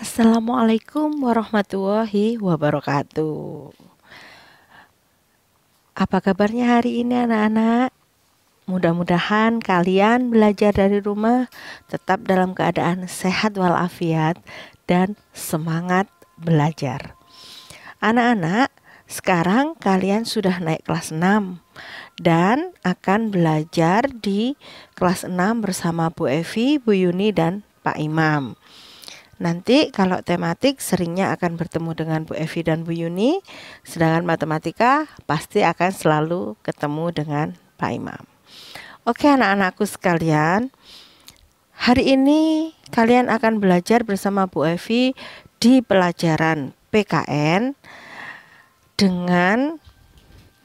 Assalamualaikum warahmatullahi wabarakatuh. Apa kabarnya hari ini, anak-anak? Mudah-mudahan kalian belajar dari rumah tetap dalam keadaan sehat walafiat dan semangat belajar. Anak-anak, sekarang kalian sudah naik kelas 6 dan akan belajar di kelas 6 bersama Bu Evi, Bu Yuni, dan Pak Imam. Nanti kalau tematik seringnya akan bertemu dengan Bu Evi dan Bu Yuni, sedangkan matematika pasti akan selalu ketemu dengan Pak Imam. Oke anak-anakku sekalian, hari ini kalian akan belajar bersama Bu Evi di pelajaran PKN dengan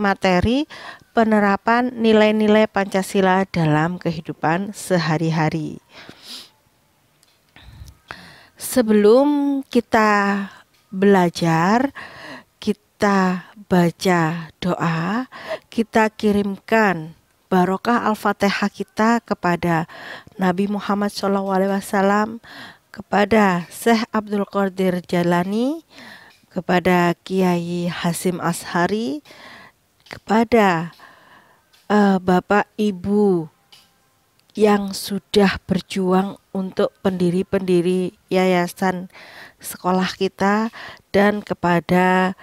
materi penerapan nilai-nilai Pancasila dalam kehidupan sehari-hari sebelum kita belajar, kita baca doa, kita kirimkan barokah Al-Fatihah kita kepada Nabi Muhammad SAW, kepada Syekh Abdul Qadir Jalani, kepada Kiai Hasim Ashari, kepada uh, Bapak Ibu yang sudah berjuang untuk pendiri-pendiri yayasan sekolah kita dan kepada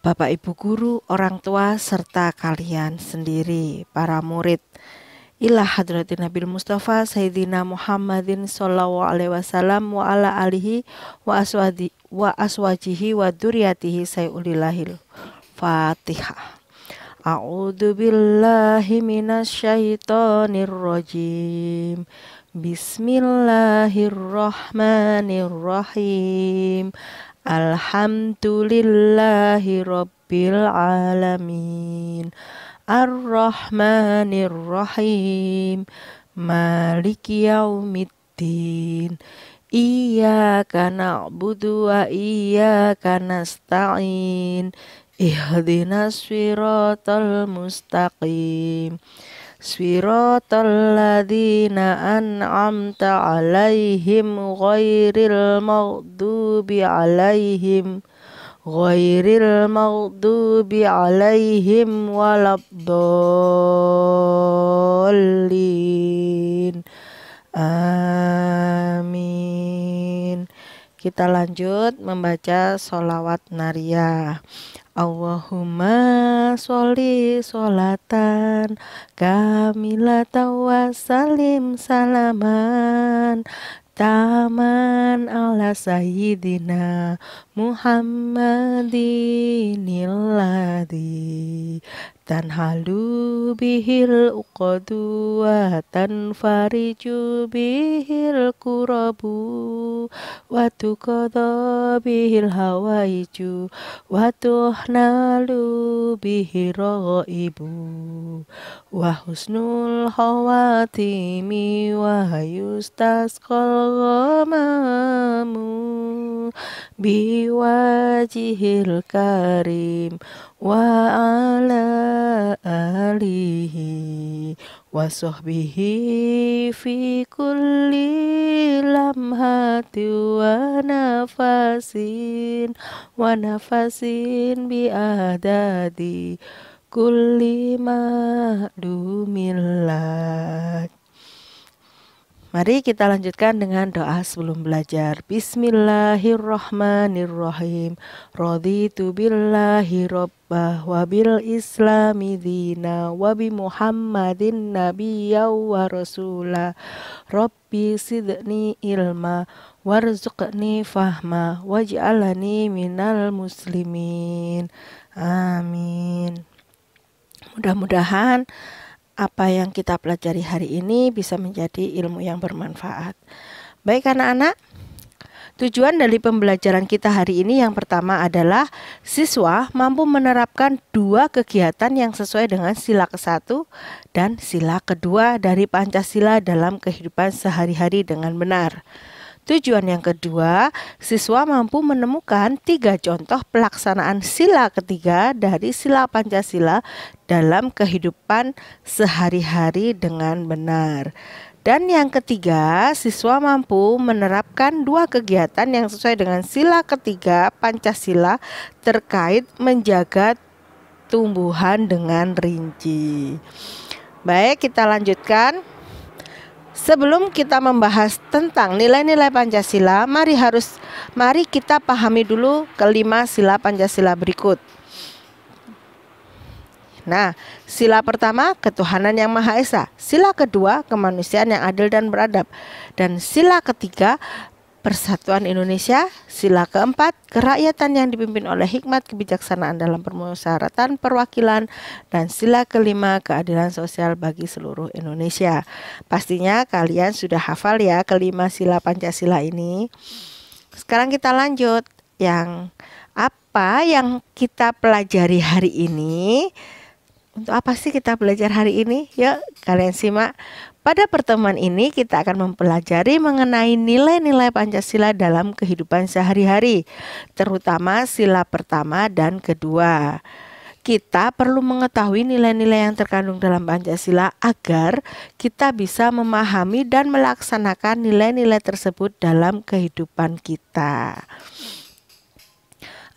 Bapak Ibu guru, orang tua serta kalian sendiri para murid. Ila hadratin Nabi Mustafa Sayyidina Muhammadin sallallahu alaihi wasallam wa ala alihi wa aswadi wa aswajihi wa duriyatihi sayulilahil Fatihah. A'udzu billahi minasyaitonir rajim. Bismillahirrahmanirrahim. Alhamdulillahi rabbil alamin. ar rahim Maliki yaumiddin. Iyyaka na'budu wa iyyaka nasta'in. Ihdinas siratal mustaqim Siratal ladhina an'amta alaihim Ghairil maghdubi alaihim Ghairil maghdubi alaihim Walabdallin Amin Kita lanjut membaca solawat nariyah Allahumma sholli sholatan Kamila wa salim salaman taman ala sayyidina muhammadin halu bihil uqadua tan fariju bihil kurabu watu kodo bihil hawaiju watu nalu bihil roho ibu wahusnul khawatimi wahayustas yustasqal kolomamu biwajihil karim wa bihi, fi kulli lamhati wa nafasin wa nafasin bi adadi kulli ma'dumillah Mari kita lanjutkan dengan doa sebelum belajar. Bismillahirrahmanirrahim. Raditu billahi rabbah wa bil islami dina wa bi Muhammadin nabiyya wa rasula. Rabbi sidni ilma warzuqni fahma wajalani minal muslimin. Amin. Mudah-mudahan apa yang kita pelajari hari ini bisa menjadi ilmu yang bermanfaat. Baik anak-anak, tujuan dari pembelajaran kita hari ini yang pertama adalah siswa mampu menerapkan dua kegiatan yang sesuai dengan sila ke satu dan sila kedua dari Pancasila dalam kehidupan sehari-hari dengan benar. Tujuan yang kedua, siswa mampu menemukan tiga contoh pelaksanaan sila ketiga dari sila Pancasila dalam kehidupan sehari-hari dengan benar. Dan yang ketiga, siswa mampu menerapkan dua kegiatan yang sesuai dengan sila ketiga Pancasila terkait menjaga tumbuhan dengan rinci. Baik, kita lanjutkan. Sebelum kita membahas tentang nilai-nilai Pancasila, mari harus mari kita pahami dulu kelima sila Pancasila berikut. Nah, sila pertama ketuhanan yang Maha Esa, sila kedua kemanusiaan yang adil dan beradab, dan sila ketiga Persatuan Indonesia, sila keempat, kerakyatan yang dipimpin oleh hikmat kebijaksanaan dalam permusyawaratan perwakilan, dan sila kelima, keadilan sosial bagi seluruh Indonesia. Pastinya kalian sudah hafal ya kelima sila Pancasila ini. Sekarang kita lanjut yang apa yang kita pelajari hari ini. Untuk apa sih kita belajar hari ini? Yuk, kalian simak. Pada pertemuan ini kita akan mempelajari mengenai nilai-nilai Pancasila dalam kehidupan sehari-hari, terutama sila pertama dan kedua. Kita perlu mengetahui nilai-nilai yang terkandung dalam Pancasila agar kita bisa memahami dan melaksanakan nilai-nilai tersebut dalam kehidupan kita.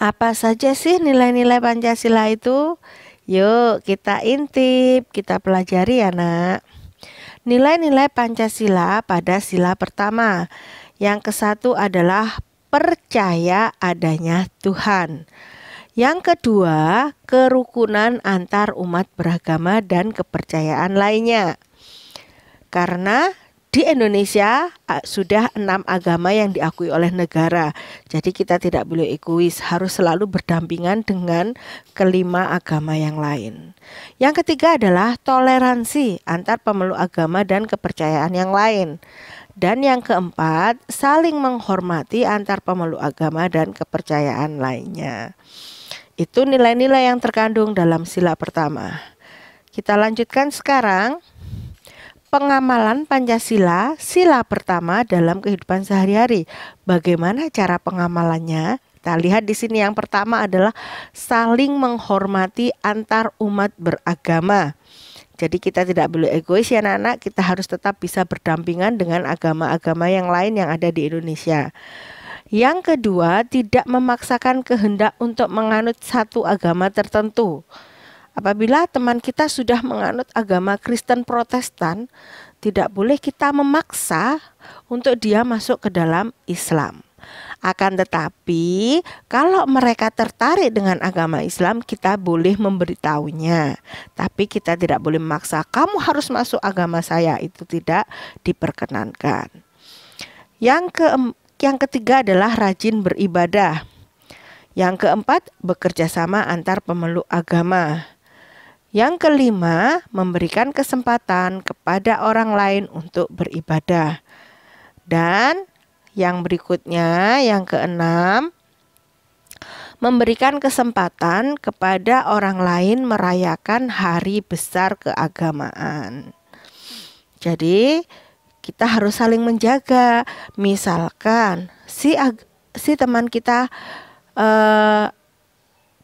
Apa saja sih nilai-nilai Pancasila itu? Yuk, kita intip, kita pelajari ya, Nak nilai-nilai Pancasila pada sila pertama. Yang kesatu adalah percaya adanya Tuhan. Yang kedua, kerukunan antar umat beragama dan kepercayaan lainnya. Karena di Indonesia sudah enam agama yang diakui oleh negara. Jadi kita tidak boleh egois, harus selalu berdampingan dengan kelima agama yang lain. Yang ketiga adalah toleransi antar pemeluk agama dan kepercayaan yang lain. Dan yang keempat, saling menghormati antar pemeluk agama dan kepercayaan lainnya. Itu nilai-nilai yang terkandung dalam sila pertama. Kita lanjutkan sekarang Pengamalan Pancasila, sila pertama dalam kehidupan sehari-hari. Bagaimana cara pengamalannya? Kita lihat di sini yang pertama adalah saling menghormati antar umat beragama. Jadi kita tidak boleh egois ya anak-anak, kita harus tetap bisa berdampingan dengan agama-agama yang lain yang ada di Indonesia. Yang kedua, tidak memaksakan kehendak untuk menganut satu agama tertentu. Apabila teman kita sudah menganut agama Kristen Protestan, tidak boleh kita memaksa untuk dia masuk ke dalam Islam. Akan tetapi, kalau mereka tertarik dengan agama Islam, kita boleh memberitahunya. Tapi kita tidak boleh memaksa, kamu harus masuk agama saya, itu tidak diperkenankan. Yang ke yang ketiga adalah rajin beribadah. Yang keempat, bekerja sama antar pemeluk agama. Yang kelima, memberikan kesempatan kepada orang lain untuk beribadah. Dan yang berikutnya, yang keenam, memberikan kesempatan kepada orang lain merayakan hari besar keagamaan. Jadi, kita harus saling menjaga. Misalkan si si teman kita uh,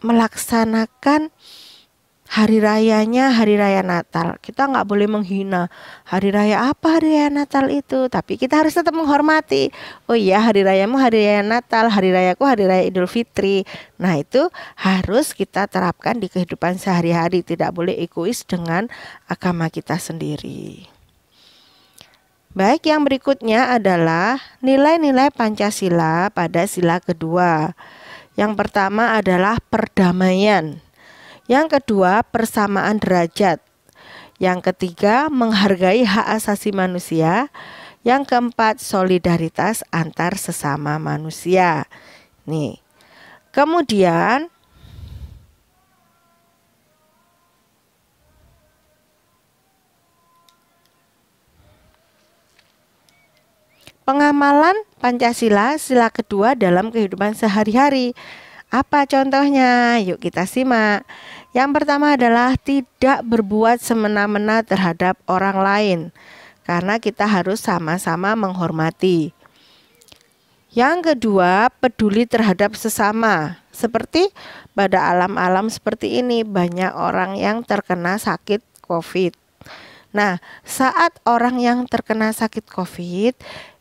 melaksanakan hari rayanya hari raya Natal. Kita nggak boleh menghina hari raya apa hari raya Natal itu, tapi kita harus tetap menghormati. Oh iya, hari rayamu hari raya Natal, hari rayaku hari raya Idul Fitri. Nah, itu harus kita terapkan di kehidupan sehari-hari, tidak boleh egois dengan agama kita sendiri. Baik, yang berikutnya adalah nilai-nilai Pancasila pada sila kedua. Yang pertama adalah perdamaian. Yang kedua, persamaan derajat. Yang ketiga, menghargai hak asasi manusia. Yang keempat, solidaritas antar sesama manusia. Nih. Kemudian pengamalan Pancasila sila kedua dalam kehidupan sehari-hari. Apa contohnya? Yuk kita simak. Yang pertama adalah tidak berbuat semena-mena terhadap orang lain, karena kita harus sama-sama menghormati. Yang kedua, peduli terhadap sesama, seperti pada alam-alam seperti ini, banyak orang yang terkena sakit COVID. Nah, saat orang yang terkena sakit COVID,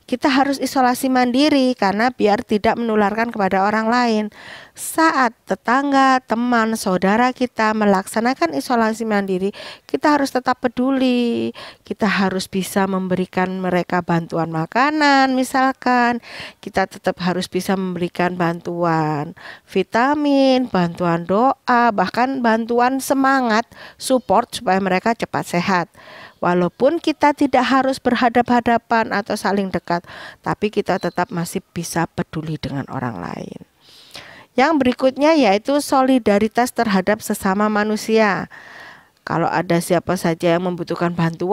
kita harus isolasi mandiri karena biar tidak menularkan kepada orang lain. Saat tetangga, teman, saudara kita melaksanakan isolasi mandiri, kita harus tetap peduli. Kita harus bisa memberikan mereka bantuan makanan, misalkan kita tetap harus bisa memberikan bantuan vitamin, bantuan doa, bahkan bantuan semangat, support supaya mereka cepat sehat. Walaupun kita tidak harus berhadap-hadapan atau saling dekat, tapi kita tetap masih bisa peduli dengan orang lain. Yang berikutnya yaitu solidaritas terhadap sesama manusia. Kalau ada siapa saja yang membutuhkan bantuan